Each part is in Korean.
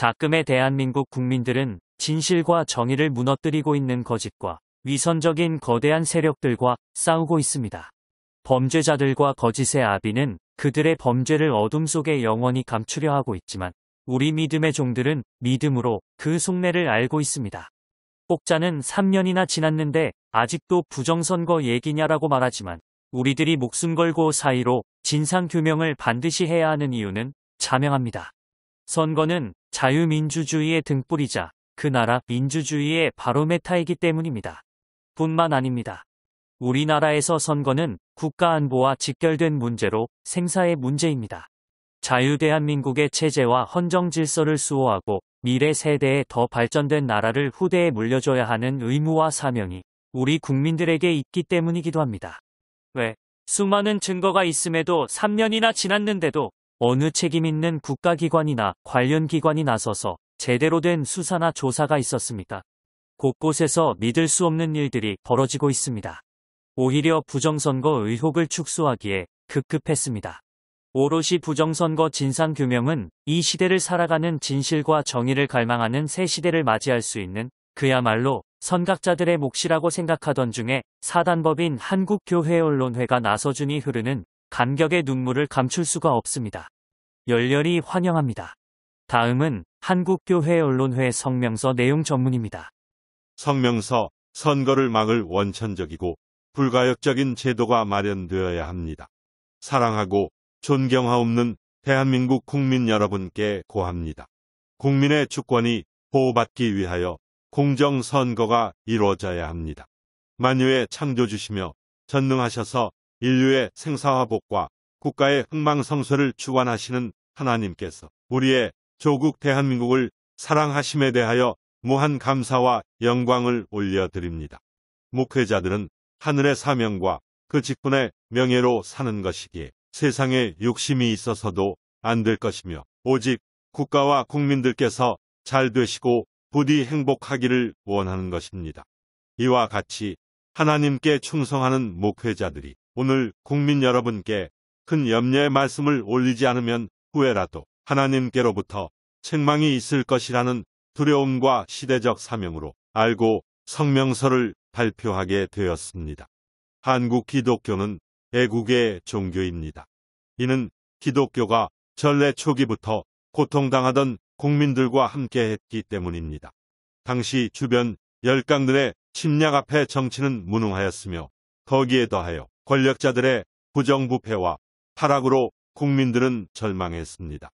작금의 대한민국 국민들은 진실과 정의를 무너뜨리고 있는 거짓과 위선적인 거대한 세력들과 싸우고 있습니다. 범죄자들과 거짓의 아비는 그들의 범죄를 어둠 속에 영원히 감추려 하고 있지만 우리 믿음의 종들은 믿음으로 그 속내를 알고 있습니다. 꼭자는 3년이나 지났는데 아직도 부정선거 얘기냐라고 말하지만 우리들이 목숨 걸고 사이로 진상규명을 반드시 해야 하는 이유는 자명합니다. 선거는 자유민주주의의 등불이자 그 나라 민주주의의 바로메타이기 때문입니다. 뿐만 아닙니다. 우리나라에서 선거는 국가안보와 직결된 문제로 생사의 문제입니다. 자유대한민국의 체제와 헌정질서를 수호하고 미래 세대에 더 발전된 나라를 후대에 물려줘야 하는 의무와 사명이 우리 국민들에게 있기 때문이기도 합니다. 왜? 수많은 증거가 있음에도 3년이나 지났는데도 어느 책임있는 국가기관이나 관련 기관이 나서서 제대로 된 수사나 조사가 있었습니다. 곳곳에서 믿을 수 없는 일들이 벌어지고 있습니다. 오히려 부정선거 의혹을 축소하기에 급급했습니다. 오롯이 부정선거 진상규명은 이 시대를 살아가는 진실과 정의를 갈망하는 새 시대를 맞이할 수 있는 그야말로 선각자들의 몫이라고 생각하던 중에 사단법인 한국교회언론회가 나서준이 흐르는 감격의 눈물을 감출 수가 없습니다. 열렬히 환영합니다. 다음은 한국교회 언론회 성명서 내용 전문입니다. 성명서 선거를 막을 원천적이고 불가역적인 제도가 마련되어야 합니다. 사랑하고 존경하옵는 대한민국 국민 여러분께 고합니다. 국민의 주권이 보호받기 위하여 공정 선거가 이루어져야 합니다. 만유의 창조주시며 전능하셔서 인류의 생사화복과 국가의 흥망성쇠를 주관하시는 하나님께서 우리의 조국 대한민국을 사랑하심에 대하여 무한 감사와 영광을 올려드립니다. 목회자들은 하늘의 사명과 그 직분의 명예로 사는 것이기에 세상에 욕심이 있어서도 안 될 것이며 오직 국가와 국민들께서 잘 되시고 부디 행복하기를 원하는 것입니다. 이와 같이 하나님께 충성하는 목회자들이 오늘 국민 여러분께 큰 염려의 말씀을 올리지 않으면 후에라도 하나님께로부터 책망이 있을 것이라는 두려움과 시대적 사명으로 알고 성명서를 발표하게 되었습니다. 한국 기독교는 애국의 종교입니다. 이는 기독교가 전래 초기부터 고통당하던 국민들과 함께 했기 때문입니다. 당시 주변 열강들의 침략 앞에 정치는 무능하였으며 거기에 더하여 권력자들의 부정부패와 타락으로 국민들은 절망했습니다.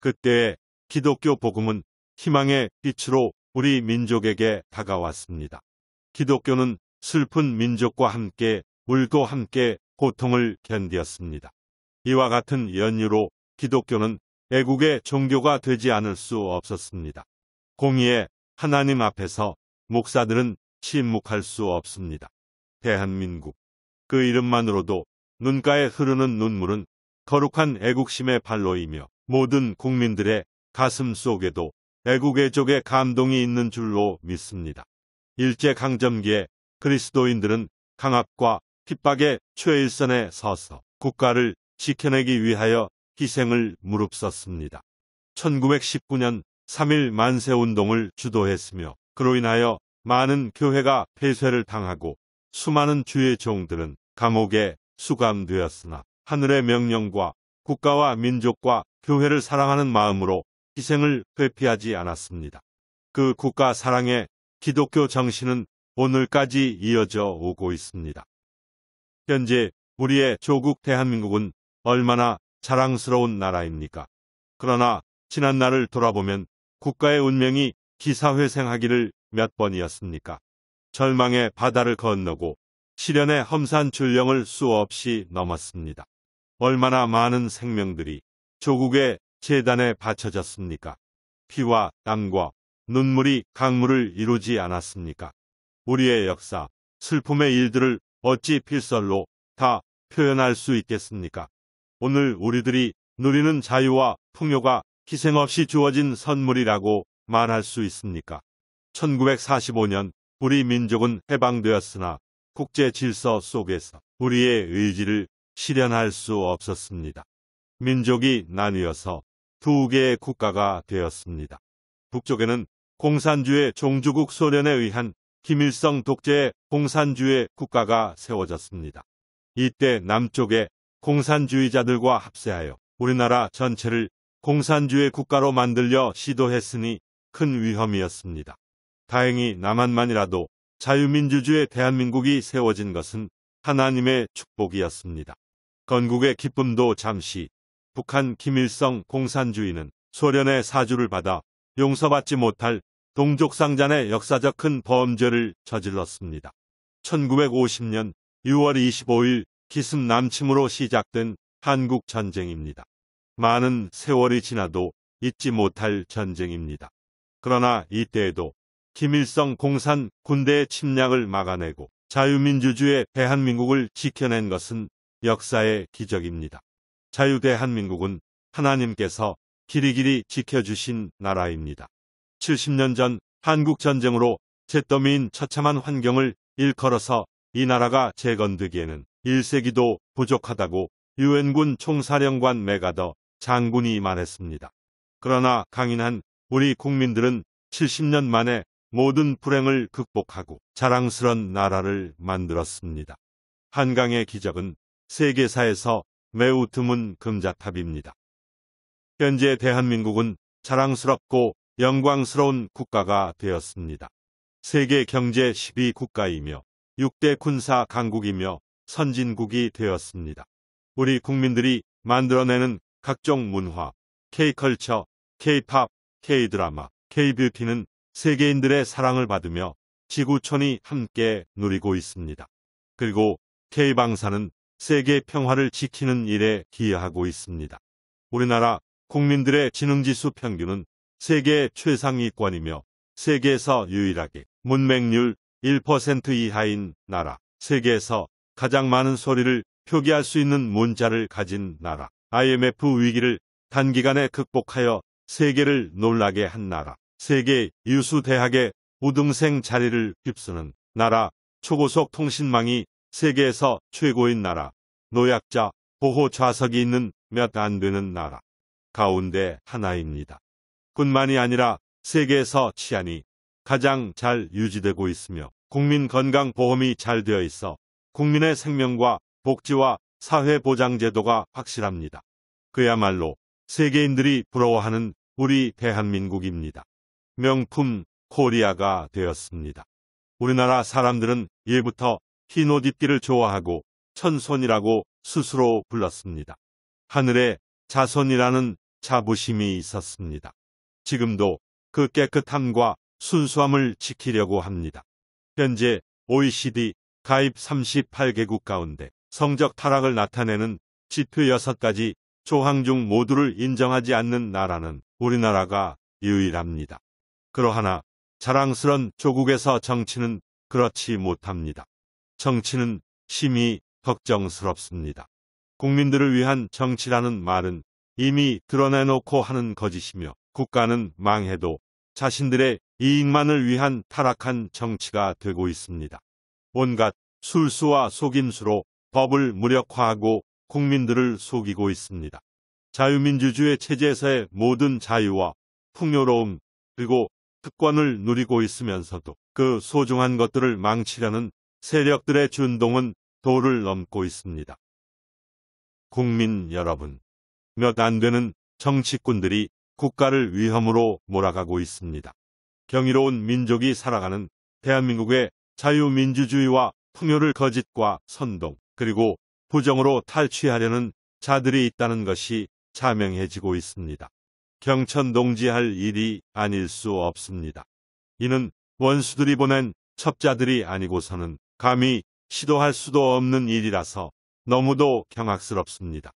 그때 기독교 복음은 희망의 빛으로 우리 민족에게 다가왔습니다. 기독교는 슬픈 민족과 함께 울고 함께 고통을 견디었습니다. 이와 같은 연유로 기독교는 애국의 종교가 되지 않을 수 없었습니다. 공의의 하나님 앞에서 목사들은 침묵할 수 없습니다. 대한민국. 그 이름만으로도 눈가에 흐르는 눈물은 거룩한 애국심의 발로이며 모든 국민들의 가슴 속에도 애국애족의 감동이 있는 줄로 믿습니다. 일제강점기에 그리스도인들은 강압과 핍박의 최일선에 서서 국가를 지켜내기 위하여 희생을 무릅썼습니다. 1919년 3일 만세운동을 주도했으며 그로 인하여 많은 교회가 폐쇄를 당하고 수많은 주의 종들은 감옥에 수감되었으나 하늘의 명령과 국가와 민족과 교회를 사랑하는 마음으로 희생을 회피하지 않았습니다. 그 국가 사랑의 기독교 정신은 오늘까지 이어져 오고 있습니다. 현재 우리의 조국 대한민국은 얼마나 자랑스러운 나라입니까? 그러나 지난 날을 돌아보면 국가의 운명이 기사회생하기를 몇 번이었습니까? 절망의 바다를 건너고 시련의 험산 줄령을 수없이 넘었습니다. 얼마나 많은 생명들이 조국의 재단에 바쳐졌습니까? 피와 땀과 눈물이 강물을 이루지 않았습니까? 우리의 역사, 슬픔의 일들을 어찌 필설로 다 표현할 수 있겠습니까? 오늘 우리들이 누리는 자유와 풍요가 희생 없이 주어진 선물이라고 말할 수 있습니까? 1945년 우리 민족은 해방되었으나 국제 질서 속에서 우리의 의지를 실현할 수 없었습니다. 민족이 나뉘어서 두 개의 국가가 되었습니다. 북쪽에는 공산주의 종주국 소련에 의한 김일성 독재의 공산주의 국가가 세워졌습니다. 이때 남쪽에 공산주의자들과 합세하여 우리나라 전체를 공산주의 국가로 만들려 시도했으니 큰 위험이었습니다. 다행히 남한만이라도 자유민주주의 대한민국이 세워진 것은 하나님의 축복이었습니다. 건국의 기쁨도 잠시. 북한 김일성 공산주의는 소련의 사주를 받아 용서받지 못할 동족상잔의 역사적 큰 범죄를 저질렀습니다. 1950년 6월 25일 기습 남침으로 시작된 한국 전쟁입니다. 많은 세월이 지나도 잊지 못할 전쟁입니다. 그러나 이때에도 김일성 공산 군대의 침략을 막아내고 자유민주주의 대한민국을 지켜낸 것은 역사의 기적입니다. 자유대한민국은 하나님께서 길이길이 지켜주신 나라입니다. 70년 전 한국전쟁으로 잿더미인 처참한 환경을 일컬어서 이 나라가 재건되기에는 1세기도 부족하다고 유엔군 총사령관 메가더 장군이 말했습니다. 그러나 강인한 우리 국민들은 70년 만에 모든 불행을 극복하고 자랑스런 나라를 만들었습니다. 한강의 기적은 세계사에서 매우 드문 금자탑입니다. 현재 대한민국은 자랑스럽고 영광스러운 국가가 되었습니다. 세계 경제 10위 국가이며 6대 군사 강국이며 선진국이 되었습니다. 우리 국민들이 만들어내는 각종 문화, K컬처, K팝, K드라마, K뷰티는 세계인들의 사랑을 받으며 지구촌이 함께 누리고 있습니다. 그리고 K방사는 세계 평화를 지키는 일에 기여하고 있습니다. 우리나라 국민들의 지능지수 평균은 세계 최상위권이며 세계에서 유일하게 문맹률 1% 이하인 나라, 세계에서 가장 많은 소리를 표기할 수 있는 문자를 가진 나라, IMF 위기를 단기간에 극복하여 세계를 놀라게 한 나라, 세계 유수 대학의 우등생 자리를 휩쓰는 나라, 초고속 통신망이 세계에서 최고인 나라, 노약자, 보호 좌석이 있는 몇 안 되는 나라 가운데 하나입니다. 뿐만이 아니라 세계에서 치안이 가장 잘 유지되고 있으며 국민 건강 보험이 잘 되어 있어 국민의 생명과 복지와 사회 보장 제도가 확실합니다. 그야말로 세계인들이 부러워하는 우리 대한민국입니다. 명품 코리아가 되었습니다. 우리나라 사람들은 예부터 흰옷 입기를 좋아하고 천손이라고 스스로 불렀습니다. 하늘에 자손이라는 자부심이 있었습니다. 지금도 그 깨끗함과 순수함을 지키려고 합니다. 현재 OECD 가입 38개국 가운데 성적 타락을 나타내는 지표 6가지 조항 중 모두를 인정하지 않는 나라는 우리나라가 유일합니다. 그러하나 자랑스런 조국에서 정치는 그렇지 못합니다. 정치는 심히 걱정스럽습니다. 국민들을 위한 정치라는 말은 이미 드러내놓고 하는 거짓이며 국가는 망해도 자신들의 이익만을 위한 타락한 정치가 되고 있습니다. 온갖 술수와 속임수로 법을 무력화하고 국민들을 속이고 있습니다. 자유민주주의 체제에서의 모든 자유와 풍요로움 그리고 특권을 누리고 있으면서도 그 소중한 것들을 망치려는 세력들의 준동은 도를 넘고 있습니다. 국민 여러분, 몇 안 되는 정치꾼들이 국가를 위험으로 몰아가고 있습니다. 경이로운 민족이 살아가는 대한민국의 자유민주주의와 풍요를 거짓과 선동 그리고 부정으로 탈취하려는 자들이 있다는 것이 자명해지고 있습니다. 경천동지할 일이 아닐 수 없습니다. 이는 원수들이 보낸 첩자들이 아니고서는 감히 시도할 수도 없는 일이라서 너무도 경악스럽습니다.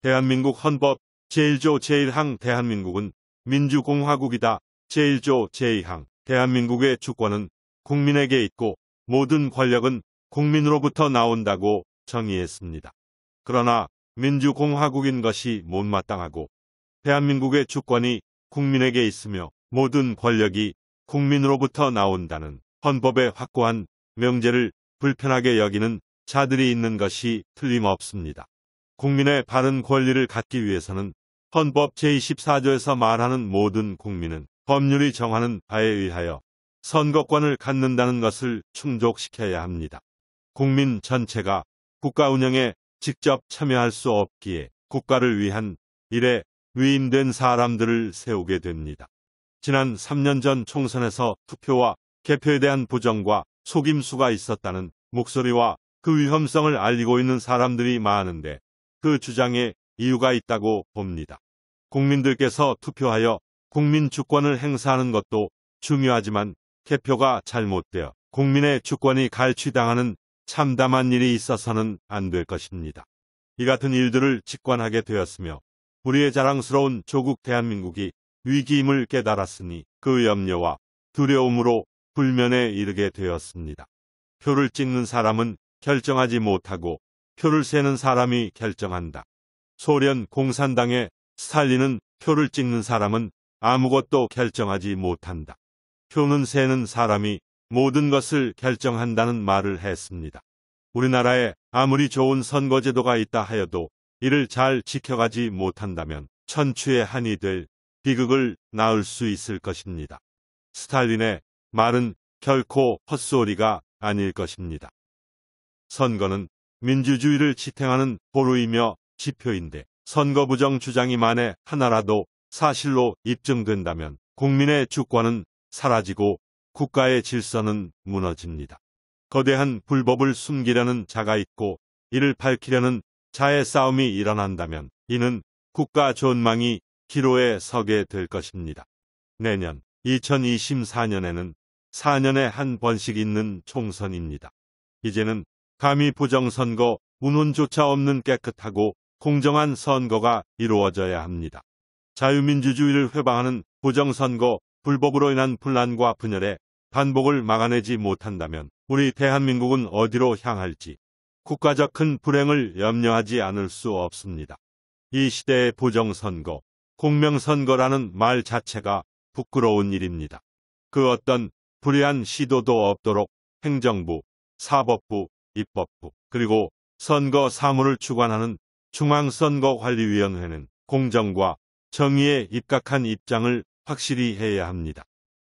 대한민국 헌법 제1조 제1항 대한민국은 민주공화국이다. 제1조 제2항 대한민국의 주권은 국민에게 있고 모든 권력은 국민으로부터 나온다고 정의했습니다. 그러나 민주공화국인 것이 못마땅하고 대한민국의 주권이 국민에게 있으며 모든 권력이 국민으로부터 나온다는 헌법의 확고한 명제를 불편하게 여기는 자들이 있는 것이 틀림없습니다. 국민의 바른 권리를 갖기 위해서는 헌법 제24조에서 말하는 모든 국민은 법률이 정하는 바에 의하여 선거권을 갖는다는 것을 충족시켜야 합니다. 국민 전체가 국가 운영에 직접 참여할 수 없기에 국가를 위한 일에 위임된 사람들을 세우게 됩니다. 지난 3년 전 총선에서 투표와 개표에 대한 부정과 속임수가 있었다는 목소리와 그 위험성을 알리고 있는 사람들이 많은데 그 주장에 이유가 있다고 봅니다. 국민들께서 투표하여 국민 주권을 행사하는 것도 중요하지만 개표가 잘못되어 국민의 주권이 갈취당하는 참담한 일이 있어서는 안 될 것입니다. 이 같은 일들을 직관하게 되었으며 우리의 자랑스러운 조국 대한민국이 위기임을 깨달았으니 그 염려와 두려움으로 불면에 이르게 되었습니다. 표를 찍는 사람은 결정하지 못하고 표를 세는 사람이 결정한다. 소련 공산당의 스탈린은 표를 찍는 사람은 아무것도 결정하지 못한다. 표는 세는 사람이 모든 것을 결정한다는 말을 했습니다. 우리나라에 아무리 좋은 선거제도가 있다 하여도 이를 잘 지켜가지 못한다면 천추의 한이 될 비극을 낳을 수 있을 것입니다. 스탈린의 말은 결코 헛소리가 아닐 것입니다. 선거는 민주주의를 지탱하는 보루이며 지표인데 선거 부정 주장이 만에 하나라도 사실로 입증된다면 국민의 주권은 사라지고 국가의 질서는 무너집니다. 거대한 불법을 숨기려는 자가 있고 이를 밝히려는 자의 싸움이 일어난다면 이는 국가 존망이 기로에 서게 될 것입니다. 내년 2024년에는 4년에 한 번씩 있는 총선입니다. 이제는 감히 부정선거, 운운조차 없는 깨끗하고 공정한 선거가 이루어져야 합니다. 자유민주주의를 회방하는 부정선거, 불법으로 인한 분란과 분열에 반복을 막아내지 못한다면 우리 대한민국은 어디로 향할지 국가적 큰 불행을 염려하지 않을 수 없습니다. 이 시대의 부정선거, 공명선거라는 말 자체가 부끄러운 일입니다. 그 어떤 불의한 시도도 없도록 행정부, 사법부, 입법부, 그리고 선거 사무를 주관하는 중앙선거관리위원회는 공정과 정의에 입각한 입장을 확실히 해야 합니다.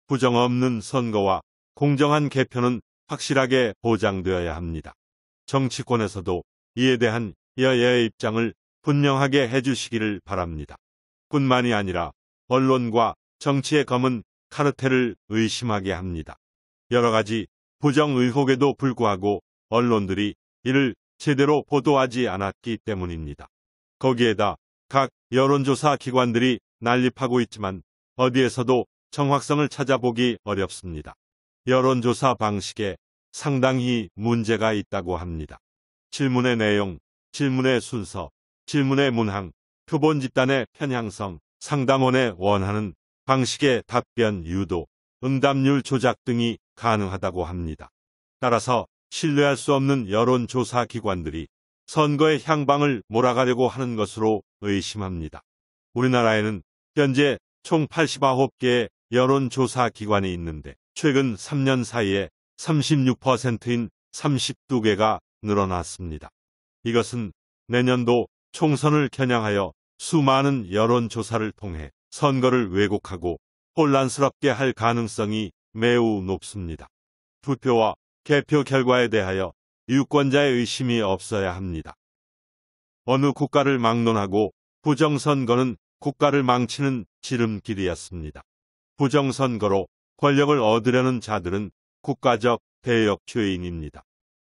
부정 없는 선거와 공정한 개편은 확실하게 보장되어야 합니다. 정치권에서도 이에 대한 여야의 입장을 분명하게 해주시기를 바랍니다. 뿐만이 아니라 언론과 정치의 검은 카르텔을 의심하게 합니다. 여러 가지 부정 의혹에도 불구하고 언론들이 이를 제대로 보도하지 않았기 때문입니다. 거기에다 각 여론조사 기관들이 난립하고 있지만 어디에서도 정확성을 찾아보기 어렵습니다. 여론조사 방식에 상당히 문제가 있다고 합니다. 질문의 내용, 질문의 순서, 질문의 문항, 표본 집단의 편향성, 상담원의 원하는 방식의 답변 유도, 응답률 조작 등이 가능하다고 합니다. 따라서 신뢰할 수 없는 여론조사 기관들이 선거의 향방을 몰아가려고 하는 것으로 의심합니다. 우리나라에는 현재 총 89개의 여론조사 기관이 있는데 최근 3년 사이에 36%인 32개가 늘어났습니다. 이것은 내년도 총선을 겨냥하여 수많은 여론조사를 통해 선거를 왜곡하고 혼란스럽게 할 가능성이 매우 높습니다. 투표와 개표 결과에 대하여 유권자의 의심이 없어야 합니다. 어느 국가를 막론하고 부정선거는 국가를 망치는 지름길이었습니다. 부정선거로 권력을 얻으려는 자들은 국가적 대역죄인입니다.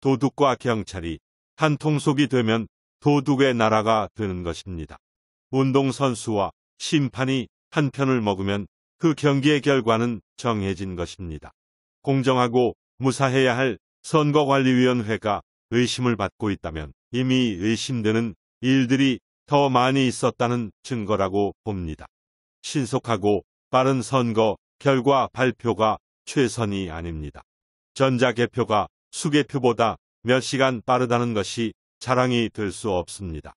도둑과 경찰이 한통속이 되면 도둑의 나라가 되는 것입니다. 운동선수와 심판이 한 편을 먹으면 그 경기의 결과는 정해진 것입니다. 공정하고 무사해야 할 선거관리위원회가 의심을 받고 있다면 이미 의심되는 일들이 더 많이 있었다는 증거라고 봅니다. 신속하고 빠른 선거 결과 발표가 최선이 아닙니다. 전자개표가 수개표보다 몇 시간 빠르다는 것이 자랑이 될 수 없습니다.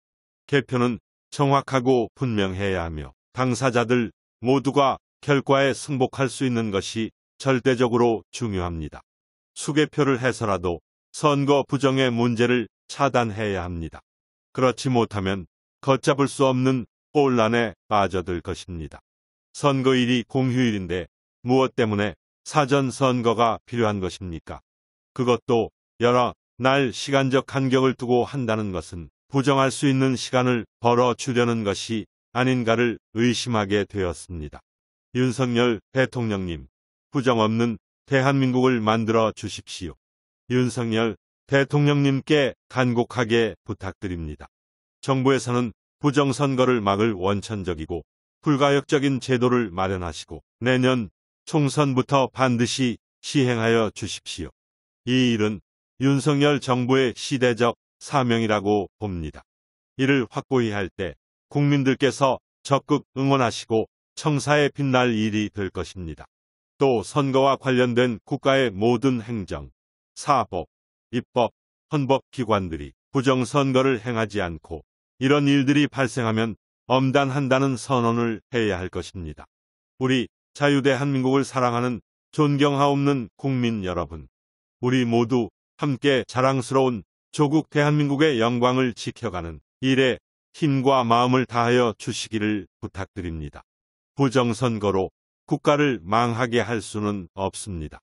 개표는 정확하고 분명해야 하며 당사자들 모두가 결과에 승복할 수 있는 것이 절대적으로 중요합니다. 수개표를 해서라도 선거 부정의 문제를 차단해야 합니다. 그렇지 못하면 걷잡을 수 없는 혼란에 빠져들 것입니다. 선거일이 공휴일인데 무엇 때문에 사전 선거가 필요한 것입니까? 그것도 여러 날 시간적 간격을 두고 한다는 것은 부정할 수 있는 시간을 벌어 주려는 것이 아닌가를 의심하게 되었습니다. 윤석열 대통령님, 부정 없는 대한민국을 만들어 주십시오. 윤석열 대통령님께 간곡하게 부탁드립니다. 정부에서는 부정선거를 막을 원천적이고 불가역적인 제도를 마련하시고 내년 총선부터 반드시 시행하여 주십시오. 이 일은 윤석열 정부의 시대적 사명이라고 봅니다. 이를 확고히 할 때 국민들께서 적극 응원하시고 청사에 빛날 일이 될 것입니다. 또 선거와 관련된 국가의 모든 행정, 사법, 입법, 헌법 기관들이 부정선거를 행하지 않고 이런 일들이 발생하면 엄단한다는 선언을 해야 할 것입니다. 우리 자유대한민국을 사랑하는 존경하옵는 국민 여러분, 우리 모두 함께 자랑스러운 조국 대한민국의 영광을 지켜가는 일에 힘과 마음을 다하여 주시기를 부탁드립니다. 부정선거로 국가를 망하게 할 수는 없습니다.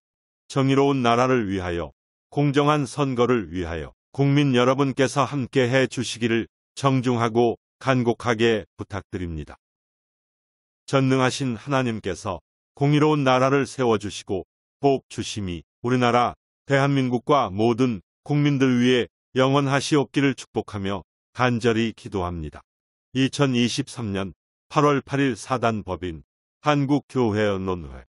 정의로운 나라를 위하여 공정한 선거를 위하여 국민 여러분께서 함께 해 주시기를 정중하고 간곡하게 부탁드립니다. 전능하신 하나님께서 공의로운 나라를 세워주시고 복 주심이 우리나라 대한민국과 모든 국민들 위해 영원하시옵기를 축복하며 간절히 기도합니다. 2023년 8월 8일 사단법인 한국교회연론회